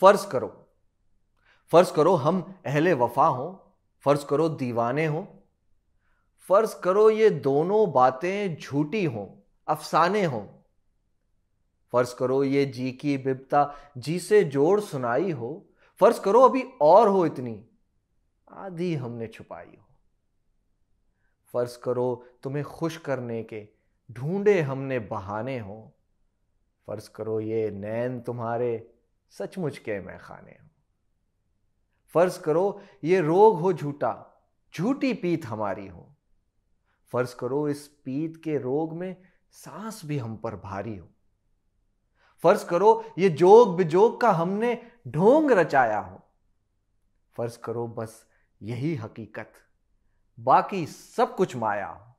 फर्ज करो फर्ज करो हम अहले वफा हों फर्ज करो दीवाने हों फर्ज करो ये दोनों बातें झूठी हों अफसाने हों फर्ज करो ये जी की बिपता जी से जोड़ सुनाई हो फर्ज करो अभी और हो इतनी आधी हमने छुपाई हो फर्ज करो तुम्हें खुश करने के ढूंढे हमने बहाने हो फर्ज करो ये नैन तुम्हारे सचमुच के मैं खाने हूं फर्ज करो ये रोग हो झूठा झूठी पीत हमारी हो फर्ज करो इस पीत के रोग में सांस भी हम पर भारी हो फर्ज करो ये जोग बिजोग का हमने ढोंग रचाया हो फर्ज करो बस यही हकीकत बाकी सब कुछ माया हो